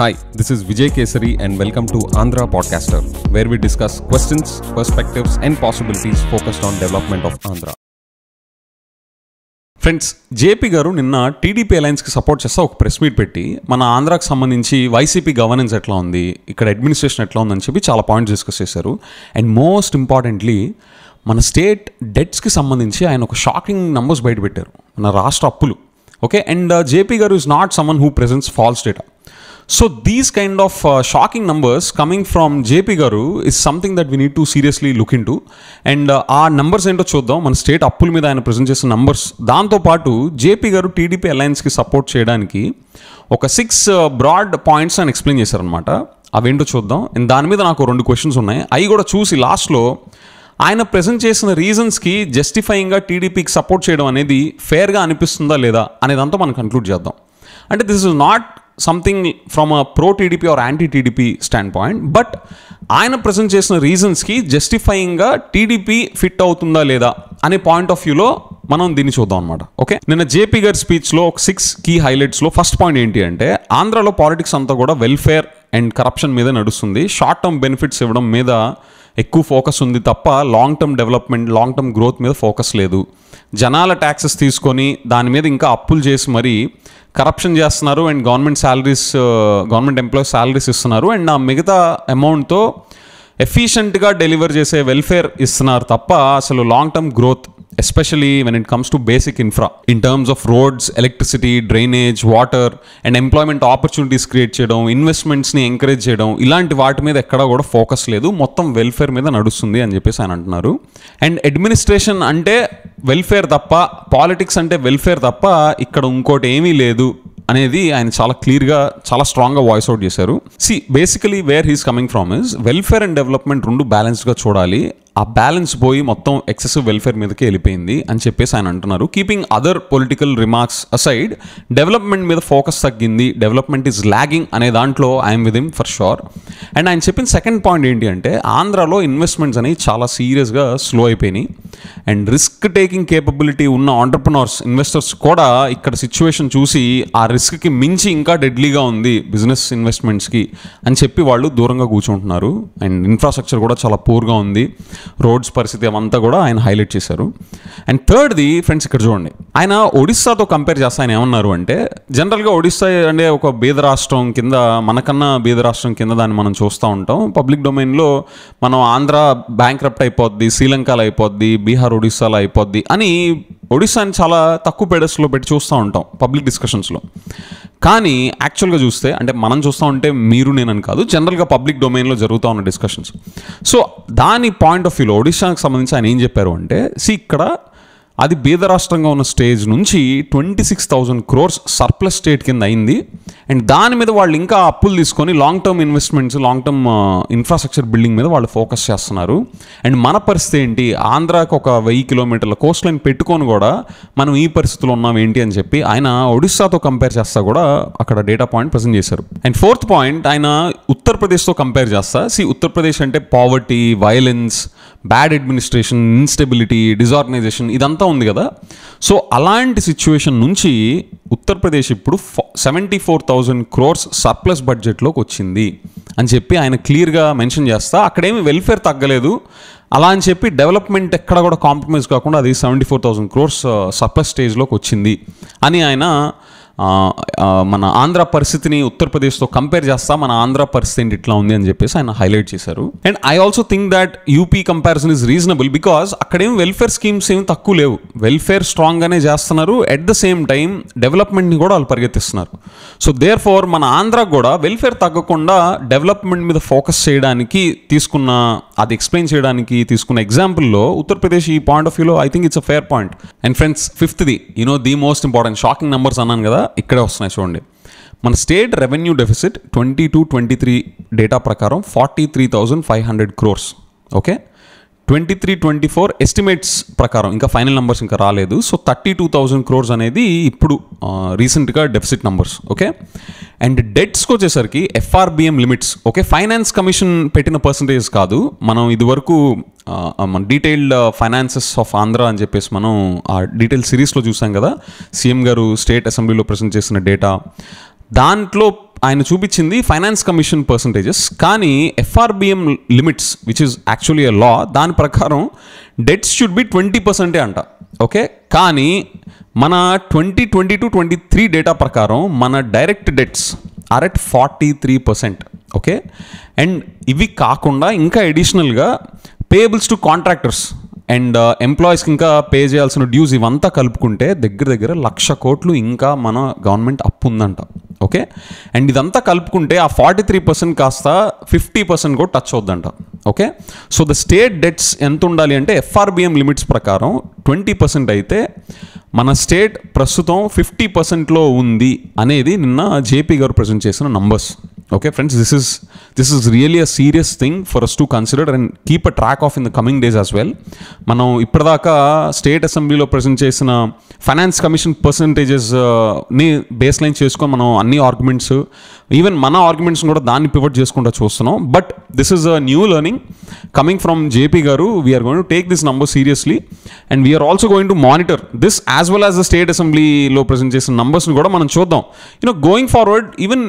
hi this is Vijay Kesari and welcome to Andhra podcaster where we discuss questions perspectives and possibilities focused on development of Andhra friends JP garu నిన్న TDP అలయన్స్కి support చేస్తే ఒక press meet పెట్టి మన ఆంధ్రాకి సంబంధించి YCP governance ఎట్లా ఉంది ఇక్కడ అడ్మినిస్ట్రేషన్ ఎట్లా ఉందని చెప్పి చాలా పాయింట్స్ డిస్కస్ చేశారు అండ్ మోస్ట్ ఇంపార్టెంట్లీ మన స్టేట్ డెట్స్కి సంబంధించి ఆయన ఒక షాకింగ్ నంబర్స్ బయటపెట్టారు మన రాష్ట్ర అప్పులు okay and JP garu is not someone who presents false data so these kind of shocking numbers coming from JP garu is something that we need to seriously look in to and ఆ నంబర్స్ ఏంటో చూద్దాం మన స్టేట్ అప్పుల మీద ఆయన ప్రజెంట్ చేసిన నంబర్స్ దాంతోపాటు జేపీ గారు టీడీపీ అలయన్స్కి సపోర్ట్ చేయడానికి ఒక సిక్స్ బ్రాడ్ పాయింట్స్ అని ఎక్స్ప్లెయిన్ చేశారనమాట అవేంటో చూద్దాం అండ్ దాని మీద నాకు రెండు క్వశ్చన్స్ ఉన్నాయి అవి కూడా చూసి లాస్ట్లో ఆయన ప్రజెంట్ చేసిన రీజన్స్కి జస్టిఫైయింగ్గా టీడీపీకి సపోర్ట్ చేయడం అనేది ఫేర్గా అనిపిస్తుందా లేదా అనేదంతా మనం కన్క్లూడ్ చేద్దాం అంటే this is not something from a pro TDP or anti TDP stand point but ఆయన ప్రజెంట్ చేసిన రీజన్స్కి జస్టిఫైయింగ్గా టీడీపీ ఫిట్ అవుతుందా లేదా అనే పాయింట్ ఆఫ్ వ్యూలో మనం దీన్ని చూద్దాం అనమాట ఓకే నిన్న జేపీ గారి స్పీచ్లో ఒక సిక్స్ కీ హైలైట్స్లో ఫస్ట్ పాయింట్ ఏంటి అంటే ఆంధ్రాలో పాలిటిక్స్ అంతా కూడా వెల్ఫేర్ అండ్ కరప్షన్ మీద నడుస్తుంది షార్ట్ టర్మ్ బెనిఫిట్స్ ఇవ్వడం మీద ఎక్కువ ఫోకస్ ఉంది తప్ప long term development long term growth మీద ఫోకస్ లేదు జనాల ట్యాక్సెస్ తీసుకొని దాని మీద ఇంకా అప్పులు చేసి మరీ కరప్షన్ చేస్తున్నారు and government salaries government employees salaries ఇస్తున్నారు అండ్ ఆ మిగతా అమౌంట్తో ఎఫిషియెంట్గా డెలివర్ చేసే వెల్ఫేర్ ఇస్తున్నారు తప్ప అసలు long term growth especially when it comes to basic infra in terms of roads electricity drainage water and employment opportunities create చేయడం ఇన్వెస్ట్మెంట్స్ని ఎంకరేజ్ చేయడం ఇలాంటి వాటి మీద ఎక్కడా కూడా ఫోకస్ లేదు మొత్తం వెల్ఫేర్ మీద నడుస్తుంది అని చెప్పేసి ఆయన అంటున్నారు అండ్ అడ్మినిస్ట్రేషన్ అంటే వెల్ఫేర్ తప్ప పాలిటిక్స్ అంటే వెల్ఫేర్ తప్ప ఇక్కడ ఇంకోటి ఏమీ లేదు అనేది ఆయన చాలా క్లియర్గా చాలా స్ట్రాంగ్గా వాయిస్ అవుట్ చేశారు సి basically where he's coming from is welfare and development రెండు బ్యాలెన్స్డ్గా చూడాలి ఆ బ్యాలెన్స్ పోయి మొత్తం ఎక్సెసివ్ వెల్ఫేర్ మీదకి వెళ్ళిపోయింది అని చెప్పేసి ఆయన అంటున్నారు keeping other political remarks aside development మీద ఫోకస్ తగ్గింది డెవలప్మెంట్ ఈజ్ లాగింగ్ అనే దాంట్లో I'm with him for sure and ఆయన చెప్పిన సెకండ్ పాయింట్ ఏంటి అంటే ఆంధ్రాలో ఇన్వెస్ట్మెంట్స్ అనేవి చాలా సీరియస్గా స్లో అయిపోయినాయి అండ్ రిస్క్ టేకింగ్ కేపబిలిటీ ఉన్న ఆంటర్ప్రినర్స్ ఇన్వెస్టర్స్ కూడా ఇక్కడ సిచ్యువేషన్ చూసి ఆ రిస్క్కి మించి ఇంకా డెడ్లీగా ఉంది బిజినెస్ ఇన్వెస్ట్మెంట్స్కి అని చెప్పి వాళ్ళు దూరంగా కూర్చుంటున్నారు అండ్ ఇన్ఫ్రాస్ట్రక్చర్ కూడా చాలా పూర్గా ఉంది రోడ్స్ పరిస్థితి అవంతా కూడా ఆయన హైలైట్ చేశారు అండ్ థర్డ్ది ఫ్రెండ్స్ ఇక్కడ చూడండి ఆయన ఒడిస్సాతో కంపేర్ చేస్తే ఆయన ఏమన్నారు అంటే జనరల్గా ఒడిస్సా అంటే ఒక బీద రాష్ట్రం కింద మనకన్నా బీద రాష్ట్రం కింద దాన్ని మనం చూస్తూ ఉంటాం పబ్లిక్ డొమైన్లో మనం ఆంధ్ర బ్యాంక్ అయిపోద్ది శ్రీలంకలో అయిపోద్ది బీహార్ ఒడిస్సాలో అయిపోద్ది అని ఒడిశాని చాలా తక్కువ పేడస్లో పెట్టి చూస్తూ ఉంటాం పబ్లిక్ డిస్కషన్స్లో కానీ యాక్చువల్గా చూస్తే అంటే మనం చూస్తూ ఉంటే మీరు నేనని కాదు జనరల్గా పబ్లిక్ డొమైన్లో జరుగుతూ ఉన్న డిస్కషన్స్ సో దాని పాయింట్ ఆఫ్ వ్యూలో ఒడిశాకి సంబంధించి ఆయన ఏం చెప్పారు అంటే సి ఇక్కడ అది బీద రాష్ట్రంగా ఉన్న స్టేజ్ నుంచి twenty six thousand crores surplus state కింద అయింది అండ్ దాని మీద వాళ్ళు ఇంకా అప్పులు తీసుకొని long term investments long term infrastructure building మీద వాళ్ళు ఫోకస్ చేస్తున్నారు అండ్ మన పరిస్థితి ఏంటి ఆంధ్రాకి ఒక వెయ్యి కిలోమీటర్ల కోస్ట్ లైన్ పెట్టుకొని కూడా మనం ఈ పరిస్థితులు ఉన్నాం ఏంటి అని చెప్పి ఆయన ఒడిస్సాతో కంపేర్ చేస్తా కూడా అక్కడ డేటా పాయింట్ ప్రజెంట్ చేశారు అండ్ ఫోర్త్ పాయింట్ ఆయన ఉత్తరప్రదేశ్తో కంపేర్ చేస్తా సి ఉత్తరప్రదేశ్ అంటే poverty violence bad administration instability disorganization ఇదంతా ఉంది కదా సో అలాంటి సిచ్యువేషన్ నుంచి ఉత్తరప్రదేశ్ ఇప్పుడు seventy four thousand crores surplus బడ్జెట్లోకి వచ్చింది అని చెప్పి ఆయన క్లియర్గా మెన్షన్ చేస్తా అక్కడేమి వెల్ఫేర్ తగ్గలేదు అలా అని చెప్పి డెవలప్మెంట్ ఎక్కడ కూడా కాంప్రమైజ్ కాకుండా అది seventy four thousand crores surplus స్టేజ్లోకి వచ్చింది అని ఆయన మన ఆంధ్ర పరిస్థితిని ఉత్తరప్రదేశ్తో కంపేర్ చేస్తా మన ఆంధ్ర పరిస్థితి ఏంటి ఇట్లా ఉంది అని చెప్పేసి ఆయన హైలైట్ చేశారు and I also think that UP comparison is reasonable because అక్కడేం వెల్ఫేర్ స్కీమ్స్ ఏమి తక్కువ లేవు వెల్ఫేర్ స్ట్రాంగ్గానే చేస్తున్నారు అట్ ద సేమ్ టైం డెవలప్మెంట్ని కూడా వాళ్ళు పరిగెత్తిస్తున్నారు సో దేర్ ఫోర్ మన ఆంధ్రా కూడా వెల్ఫేర్ తగ్గకుండా డెవలప్మెంట్ మీద ఫోకస్ చేయడానికి తీసుకున్న అది ఎక్స్ప్లెయిన్ చేయడానికి తీసుకున్న ఎగ్జాంపుల్లో ఉత్తరప్రదేశ్ ఈ పాయింట్ ఆఫ్ వ్యూలో I think it's a fair point and friends ఫిఫ్త్ది you know the most important shocking numbers అన్నాను కదా ఇక్కడే వస్తున్నాయి చూడండి మన state revenue deficit twenty two twenty three data ప్రకారం forty three thousand five hundred crores okay twenty three twenty four estimates ప్రకారం ఇంకా ఫైనల్ నెంబర్స్ ఇంకా రాలేదు so thirty two thousand crores అనేది ఇప్పుడు రీసెంట్గా డెఫిసిట్ నెంబర్స్ ఓకే అండ్ డెట్స్కి వచ్చేసరికి FRBM limits okay finance commission పెట్టిన పర్సంటేజ్ కాదు మనం ఇదివరకు మన డీటెయిల్డ్ ఫైనాన్సెస్ ఆఫ్ ఆంధ్ర అని చెప్పేసి మనం ఆ డీటెయిల్ సిరీస్లో చూసాం కదా సీఎం గారు స్టేట్ అసెంబ్లీలో ప్రజెంట్ చేసిన డేటా దాంట్లో ఆయన చూపించింది ఫైనాన్స్ కమిషన్ పర్సంటేజెస్ కానీ FRBM limits which is actually a law దాని ప్రకారం డెట్స్ షుడ్ బి ట్వంటీ పర్సెంటే అంట ఓకే కానీ మన twenty twenty two twenty three data ప్రకారం మన direct debts are at forty three percent okay and ఇవి కాకుండా ఇంకా ఎడిషనల్గా పేబుల్స్ టు కాంట్రాక్టర్స్ అండ్ ఎంప్లాయీస్కి ఇంకా పే చేయాల్సిన డ్యూస్ ఇవంతా కలుపుకుంటే దగ్గర దగ్గర లక్ష కోట్లు ఇంకా మన గవర్నమెంట్ అప్పు ఉందంట ఓకే అండ్ ఇదంతా కలుపుకుంటే ఆ ఫార్టీ త్రీ పర్సెంట్ కాస్త ఫిఫ్టీ పర్సెంట్ కూడా టచ్ అవుద్దంట okay so the state debts ఎంత ఉండాలి అంటే ఎఫ్ఆర్బిఎం లిమిట్స్ ప్రకారం ట్వంటీ పర్సెంట్ అయితే మన స్టేట్ ప్రస్తుతం ఫిఫ్టీ పర్సెంట్లో ఉంది అనేది నిన్న జేపీ గారు ప్రజెంట్ చేసిన numbers okay friends this is this is really a serious thing for us to consider and keep a track of in the coming days as well మనం ఇప్పటిదాకా స్టేట్ అసెంబ్లీలో present చేసిన finance commission పర్సంటేజెస్ని base line చేసుకొని మనం అన్ని arguments even మన arguments కూడా దాన్ని పివట్ చేసుకుంటూ చూస్తున్నాం but this is a new learning coming from JP garu we're going to take this number seriously and we're also going to monitor this as well as the state అసెంబ్లీలో present చేసిన నంబర్స్ని కూడా మనం చూద్దాం you know going forward even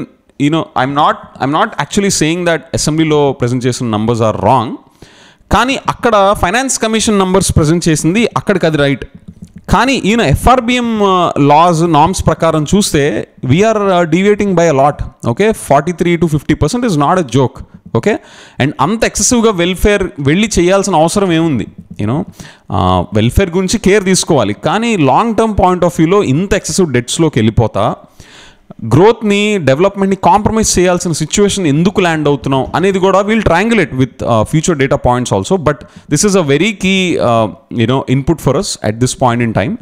you know I'm not I'm not actually saying that అసెంబ్లీలో present చేసిన numbers are wrong కానీ అక్కడ ఫైనాన్స్ కమిషన్ నంబర్స్ ప్రజెంట్ చేసింది అక్కడికి అది రైట్ కానీ ఈయన ఎఫ్ఆర్బిఎం లాస్ నామ్స్ ప్రకారం చూస్తే we're deviating by a lot okay forty three to fifty percent is not a joke okay and అంత ఎక్సెసివ్గా వెల్ఫేర్ వెళ్ళి చేయాల్సిన అవసరం ఏముంది యూనో వెల్ఫేర్ uh, గురించి కేర్ తీసుకోవాలి కానీ లాంగ్ టర్మ్ పాయింట్ ఆఫ్ వ్యూలో ఇంత ఎక్సెసివ్ డెట్స్లోకి వెళ్ళిపోతా గ్రోత్ని డెవలప్మెంట్ని కాంప్రమైజ్ చేయాల్సిన సిచ్యువేషన్ ఎందుకు ల్యాండ్ అవుతున్నాం అనేది కూడా we'll triangulate with future data points also but this is a very key you know input for us at this point in time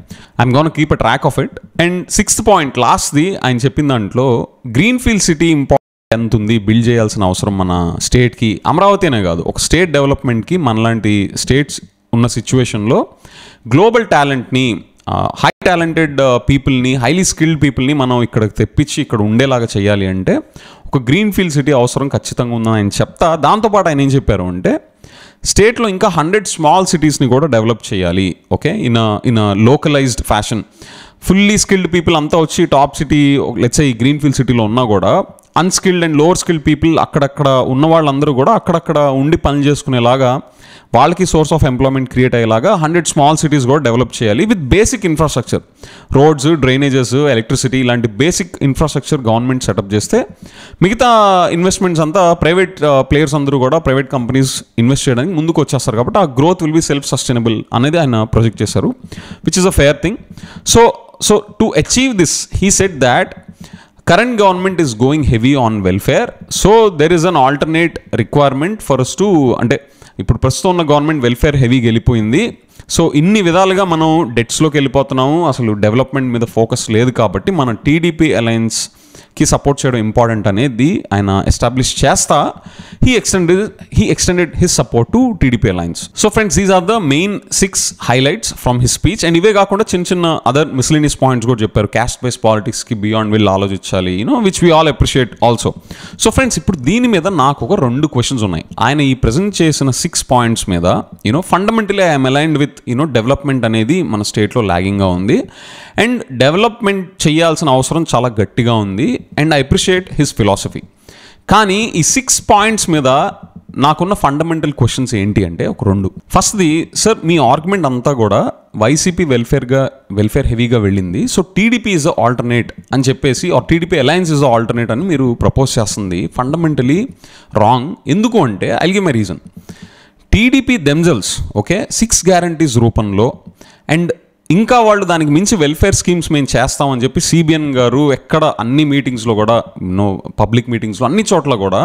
I'm gonna keep a track of it and sixth point లాస్ట్ది ఆయన చెప్పిన దాంట్లో greenfield city important ఎంత ఉంది build చేయాల్సిన అవసరం మన స్టేట్కి అమరావతినే కాదు ఒక స్టేట్ డెవలప్మెంట్కి మనలాంటి స్టేట్స్ ఉన్న సిచ్యువేషన్లో గ్లోబల్ టాలెంట్ని హై టాలెంటెడ్ పీపుల్ని హైలీ స్కిల్డ్ పీపుల్ని మనం ఇక్కడ తెప్పించి ఇక్కడ ఉండేలాగా చేయాలి అంటే ఒక గ్రీన్ ఫీల్డ్ సిటీ అవసరం ఖచ్చితంగా ఉందని ఆయన చెప్తా దాంతోపాటు ఆయన ఏం చెప్పారు అంటే స్టేట్లో ఇంకా హండ్రెడ్ స్మాల్ సిటీస్ని కూడా డెవలప్ చేయాలి okay in in localized fashion fully skilled people అంతా వచ్చి టాప్ సిటీ లెట్స్ ఈ గ్రీన్ ఫీల్డ్ సిటీలో ఉన్నా కూడా unskilled and lower skilled people అక్కడక్కడ ఉన్న వాళ్ళందరూ కూడా అక్కడక్కడ ఉండి పని చేసుకునేలాగా వాళ్ళకి సోర్స్ ఆఫ్ ఎంప్లాయ్మెంట్ క్రియేట్ అయ్యేలాగా హండ్రెడ్ స్మాల్ సిటీస్ కూడా డెవలప్ చేయాలి with basic infrastructure roads drainages electricity ఇలాంటి బేసిక్ ఇన్ఫ్రాస్ట్రక్చర్ గవర్నమెంట్ సెటప్ చేస్తే మిగతా ఇన్వెస్ట్మెంట్స్ అంతా ప్రైవేట్ ప్లేయర్స్ uh, అందరూ కూడా ప్రైవేట్ కంపెనీస్ ఇన్వెస్ట్ చేయడానికి ముందుకు వచ్చేస్తారు కాబట్టి ఆ growth will be self sustainable అనేది ఆయన ప్రొజెక్ట్ చేశారు which is a fair thing so so to achieve this he set that current government is going heavy on welfare so there is an alternate requirement for us too అంటే ఇప్పుడు ప్రస్తుతం ఉన్న government welfare heavy గెలిపోయింది so ఇన్ని విధాలుగా మనం డెట్స్లోకి వెళ్ళిపోతున్నాము అసలు development మీద ఫోకస్ లేదు కాబట్టి మన టీడీపీ అలయన్స్ కి సపోర్ట్ చేయడం ఇంపార్టెంట్ అనేది ఆయన ఎస్టాబ్లిష్ చేస్తా he extended he extended his support to TDP alliance so friends these are the main six highlights from his speech and ఇవే కాకుండా చిన్న చిన్న అదర్ మిస్లీనియస్ పాయింట్స్ కూడా చెప్పారు క్యాస్ట్ బేస్ కి బియాండ్ విల్ ఆలోచించాలి you know which we all appreciate also so friends ఇప్పుడు దీని మీద నాకు ఒక రెండు క్వశ్చన్స్ ఉన్నాయి ఆయన ఈ ప్రజెంట్ చేసిన సిక్స్ పాయింట్స్ మీద you know fundamentally I'm aligned with you know development అనేది మన స్టేట్లో లాగింగ్గా ఉంది అండ్ డెవలప్మెంట్ చేయాల్సిన అవసరం చాలా గట్టిగా ఉంది and I appreciate his philosophy కానీ ఈ సిక్స్ పాయింట్స్ మీద నాకున్న ఫండమెంటల్ క్వశ్చన్స్ ఏంటి అంటే ఒక రెండు ఫస్ట్ది సార్ మీ ఆర్గ్యుమెంట్ అంతా కూడా వైసీపీ వెల్ఫేర్గా వెల్ఫేర్ హెవీగా వెళ్ళింది సో టీడీపీ ఈజ్ ఆల్టర్నేట్ అని చెప్పేసి or TDP alliance a alternate అని మీరు ప్రపోజ్ చేస్తుంది ఫండమెంటలీ రాంగ్ ఎందుకు అంటే I give my reason TDP themselves okay six guarantees రూపంలో అండ్ ఇంకా వాళ్ళు దానికి మించి వెల్ఫేర్ స్కీమ్స్ మేము చేస్తామని చెప్పి సిబిఎన్ గారు ఎక్కడ అన్ని మీటింగ్స్లో కూడా నో పబ్లిక్ మీటింగ్స్లో అన్ని చోట్ల కూడా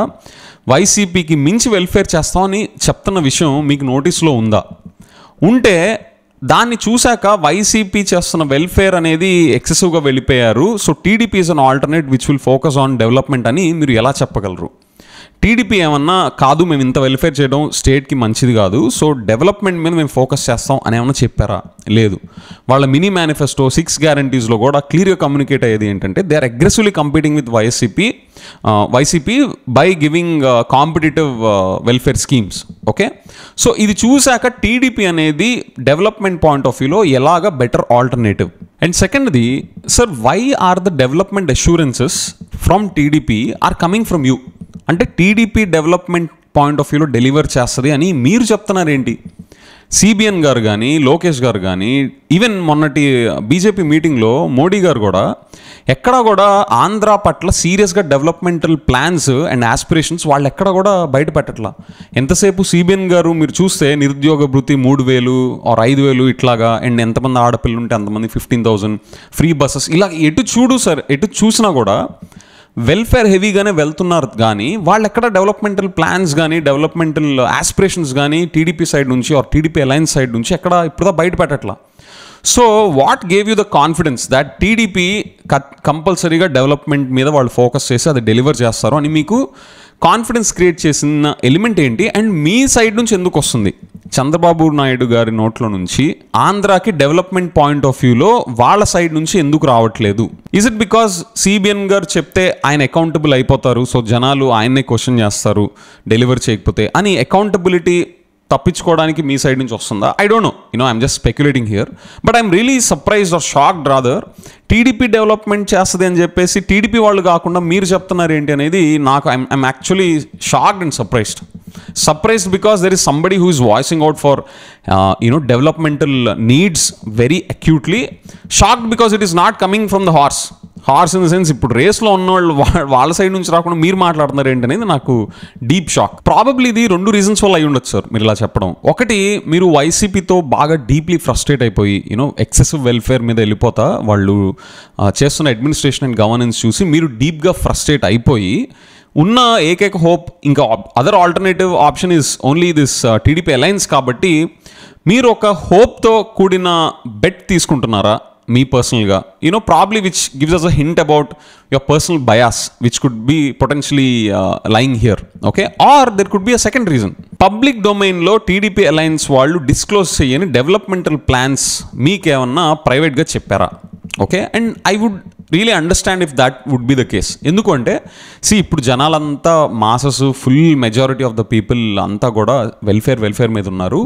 వైసీపీకి మించి వెల్ఫేర్ చేస్తామని చెప్తున్న విషయం మీకు నోటీస్లో ఉందా ఉంటే దాన్ని చూశాక వైసీపీ చేస్తున్న వెల్ఫేర్ అనేది ఎక్సెసివ్గా వెళ్ళిపోయారు so TDP is an alternate which will focus on development అని మీరు ఎలా చెప్పగలరు టీడీపీ ఏమన్నా కాదు మేము ఇంత వెల్ఫేర్ చేయడం స్టేట్కి మంచిది కాదు సో డెవలప్మెంట్ మీద మేము ఫోకస్ చేస్తాం అని ఏమన్నా చెప్పారా లేదు వాళ్ళ మినీ మేనిఫెస్టో సిక్స్ గ్యారంటీస్లో కూడా క్లియర్గా కమ్యూనికేట్ అయ్యేది ఏంటంటే they are aggressively competing with YCP YCP by giving competitive welfare schemes okay so ఇది చూశాక టీడీపీ అనేది డెవలప్మెంట్ పాయింట్ ఆఫ్ వ్యూలో ఎలాగ బెటర్ ఆల్టర్నేటివ్ అండ్ సెకండ్ది sir why are the development assurances from TDP are coming from you అంటే TDP development point of వ్యూలో deliver చేస్తుంది అని మీరు చెప్తున్నారు ఏంటి సిబిఎన్ గారు కానీ లోకేష్ గారు కానీ ఈవెన్ మొన్నటి బీజేపీ మీటింగ్లో మోడీ గారు కూడా ఎక్కడా కూడా ఆంధ్ర పట్ల సీరియస్గా డెవలప్మెంటల్ ప్లాన్స్ అండ్ ఆస్పిరేషన్స్ వాళ్ళు ఎక్కడ కూడా బయట ఎంతసేపు సిబిఎన్ గారు మీరు చూస్తే నిరుద్యోగ భృతి మూడు వేలు ఆర్ ఐదు వేలు ఇట్లాగా అండ్ ఎంతమంది ఆడపిల్లలు ఉంటే అంతమంది ఫిఫ్టీన్ థౌజండ్ ఫ్రీ బస్సెస్ ఇలా ఎటు చూడు సార్ ఎటు చూసినా కూడా వెల్ఫేర్ హెవీగానే వెళ్తున్నారు కానీ వాళ్ళు ఎక్కడ డెవలప్మెంటల్ ప్లాన్స్ కానీ డెవలప్మెంటల్ ఆస్పిరేషన్స్ కానీ టీడీపీ సైడ్ నుంచి ఆర్ టీడీపీ అలయన్స్ సైడ్ నుంచి ఎక్కడ ఇప్పుడుదా బయటపెట్టట్లా so what gave you the confidence that TDP కంపల్సరీగా డెవలప్మెంట్ మీద వాళ్ళు ఫోకస్ చేసి అది డెలివర్ చేస్తారు అని మీకు కాన్ఫిడెన్స్ క్రియేట్ చేసిన ఎలిమెంట్ ఏంటి అండ్ మీ సైడ్ నుంచి ఎందుకు వస్తుంది చంద్రబాబు నాయుడు గారి నోట్లో నుంచి ఆంధ్రాకి డెవలప్మెంట్ పాయింట్ ఆఫ్ వ్యూలో వాళ్ళ సైడ్ నుంచి ఎందుకు రావట్లేదు ఇస్ ఇట్ బికాస్ సిబిఎన్ గారు చెప్తే ఆయన అకౌంటబుల్ అయిపోతారు సో జనాలు ఆయన్నే క్వశ్చన్ చేస్తారు డెలివర్ చేయకపోతే అని అకౌంటబిలిటీ తప్పించుకోవడానికి మీ సైడ్ నుంచి వస్తుందా I don't know you know I'm just speculating here but I'm really surprise or shocked rather TDP development చేస్తుంది అని చెప్పేసి టీడీపీ వాళ్ళు కాకుండా మీరు చెప్తున్నారు ఏంటి అనేది నాకు I'm I'm actually shocked and surprised surprised because there is somebody who is voicing out for you know developmental needs very acutely shocked because it is not coming from the horse horse in the sense ఇప్పుడు రేస్లో ఉన్నవాళ్ళు వాళ్ళ side నుంచి రాకుండా మీరు మాట్లాడుతున్నారు ఏంటనేది నాకు డీప్ షాక్ ప్రాబబ్లీ ఇది రెండు రీజన్స్ వల్ల అయి ఉండొచ్చు సార్ మీరు ఇలా చెప్పడం ఒకటి మీరు వైసీపీతో బాగా డీప్లీ ఫ్రస్ట్రేట్ అయిపోయి యూనో ఎక్సెసివ్ వెల్ఫేర్ మీద వెళ్ళిపోతా వాళ్ళు చేస్తున్న అడ్మినిస్ట్రేషన్ అండ్ గవర్నెన్స్ చూసి మీరు డీప్గా ఫ్రస్ట్రేట్ అయిపోయి ఉన్న ఏకైక హోప్ ఇంకా other alternative option is only this TDP alliance కాబట్టి మీరు ఒక హోప్తో కూడిన బెట్ తీసుకుంటున్నారా మీ పర్సనల్గా you know probably which gives us a hint about your personal bias which could be potentially lying here okay or there could be a second reason public డొమైన్లో TDP alliance వాళ్ళు డిస్క్లోజ్ చేయని డెవలప్మెంటల్ ప్లాన్స్ మీకేమన్నా ప్రైవేట్గా చెప్పారా okay and I would really understand if that would be the case ఎందుకంటే see ఇప్పుడు జనాలంతా masses full majority of the people అంతా కూడా వెల్ఫేర్ వెల్ఫేర్ మీద ఉన్నారు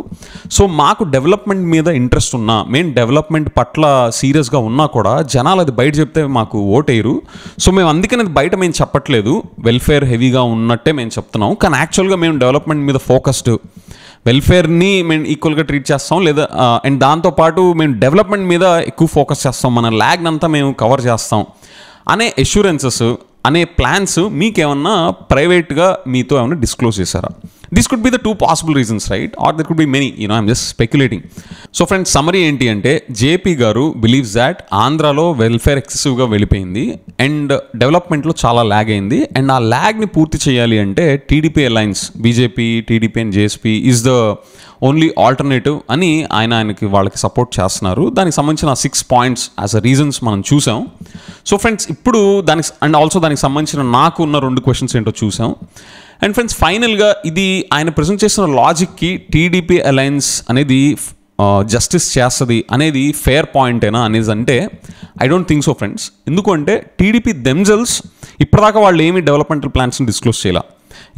సో మాకు డెవలప్మెంట్ మీద ఇంట్రెస్ట్ ఉన్నా మేము డెవలప్మెంట్ పట్ల సీరియస్గా ఉన్నా కూడా జనాలు అది బయట చెప్తే మాకు ఓటేయరు సో మేము అందుకని అది బయట మేము చెప్పట్లేదు వెల్ఫేర్ హెవీగా ఉన్నట్టే మేము చెప్తున్నాం కానీ యాక్చువల్గా మేము డెవలప్మెంట్ మీద ఫోకస్డ్ వెల్ఫేర్ని మేము ఈక్వల్గా ట్రీట్ చేస్తాం లేదా అండ్ దాంతోపాటు మేము డెవలప్మెంట్ మీద ఎక్కువ ఫోకస్ చేస్తాం మన ల్యాగ్ని అంతా మేము కవర్ చేస్తాం అనే ఎష్యూరెన్సెస్ అనే ప్లాన్స్ మీకేమన్నా ప్రైవేట్గా మీతో ఏమన్నా డిస్క్లోజ్ చేశారా this could be the two possible reasons right or there could be many no I'm just speculating so friends summary ఏంటి అంటే జేపీ గారు బిలీవ్స్ దాట్ ఆంధ్రాలో వెల్ఫేర్ ఎక్సెసివ్గా వెళ్ళిపోయింది అండ్ డెవలప్మెంట్లో చాలా ల్యాగ్ అయింది అండ్ ఆ ల్యాగ్ని పూర్తి చేయాలి అంటే TDP alliance BJP TDP and JSP is the only alternative అని ఆయన ఆయనకి వాళ్ళకి సపోర్ట్ చేస్తున్నారు దానికి సంబంధించిన six points as a reasons మనం చూసాం సో ఫ్రెండ్స్ ఇప్పుడు దానికి అండ్ ఆల్సో దానికి సంబంధించిన నాకు ఉన్న రెండు క్వశ్చన్స్ ఏంటో చూసాం అండ్ ఫ్రెండ్స్ ఫైనల్గా ఇది ఆయన ప్రజెంట్ చేసిన లాజిక్కి టీడీపీ అలయన్స్ అనేది జస్టిస్ చేస్తుంది అనేది ఫేర్ పాయింటేనా అనేది అంటే I don't think so friends ఎందుకంటే టీడీపీ దెమ్జల్స్ ఇప్పటిదాకా వాళ్ళు ఏమీ డెవలప్మెంటల్ ప్లాన్స్ని డిస్క్లోజ్ చేయాల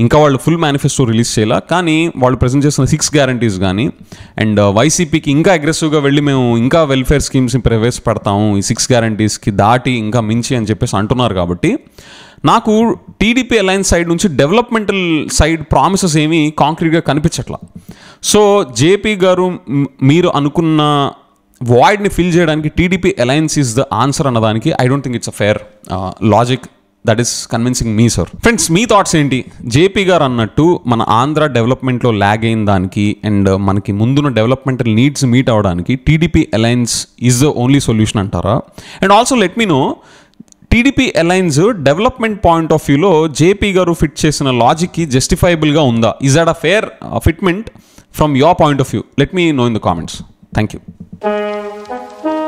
ఇంకా వాళ్ళు ఫుల్ మేనిఫెస్టో రిలీజ్ చేయాల కానీ వాళ్ళు ప్రజెంట్ చేసిన సిక్స్ గ్యారంటీస్ కానీ అండ్ వైసీపీకి ఇంకా అగ్రెసివ్గా వెళ్ళి మేము ఇంకా వెల్ఫేర్ స్కీమ్స్ని ప్రవేశపెడతాము ఈ సిక్స్ గ్యారంటీస్కి దాటి ఇంకా మించి అని చెప్పేసి అంటున్నారు కాబట్టి నాకు టీడీపీ అలయన్స్ సైడ్ నుంచి డెవలప్మెంటల్ సైడ్ ప్రామిసెస్ ఏమీ కాంక్రీట్గా కనిపించట్లా సో జేపీ గారు మీరు అనుకున్న వాయిడ్ని ఫిల్ చేయడానికి TDP alliance is the answer అన్నదానికి I don't think it's a fair logic that is convincing మీ సార్ ఫ్రెండ్స్ మీ థాట్స్ ఏంటి జేపీ గారు అన్నట్టు మన ఆంధ్ర డెవలప్మెంట్లో ల్యాగ్ అయిన దానికి అండ్ మనకి ముందున్న డెవలప్మెంటల్ నీడ్స్ మీట్ అవ్వడానికి TDP alliance is the only solution అంటారా and also let me know TDP alliance development point of వ్యూలో జేపీ గారు ఫిట్ చేసిన లాజిక్కి జస్టిఫైబుల్గా ఉందా is at a fair fitment from your point of view let me know in the comments thank you